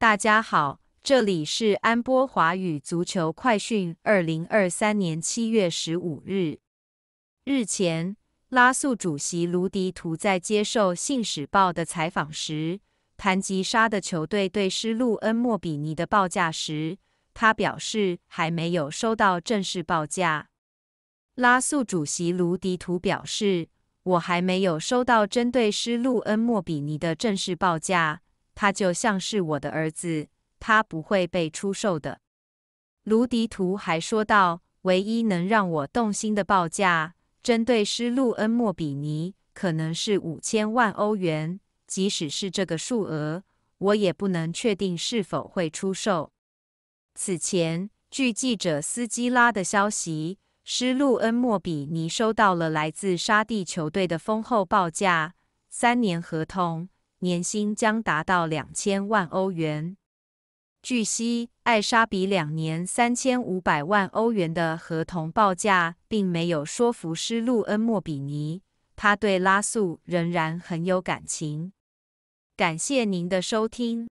大家好，这里是安波华语足球快讯。二零二三年七月十五日，日前，拉素主席卢迪图在接受《信使报》的采访时，谈及沙的球队对施路恩莫比尼的报价时，他表示还没有收到正式报价。拉素主席卢迪图表示：“我还没有收到针对施路恩莫比尼的正式报价。”他就像是我的儿子，他不会被出售的。卢迪图还说道：“唯一能让我动心的报价，针对施路恩莫比尼，可能是五千万欧元。即使是这个数额，我也不能确定是否会出售。”此前，据记者斯基拉的消息，施路恩莫比尼收到了来自沙地球队的丰厚报价，三年合同。年薪将达到两千万欧元。据悉，艾沙比两年三千五百万欧元的合同报价，并没有说服施路恩莫比尼，他对拉素仍然很有感情。感谢您的收听。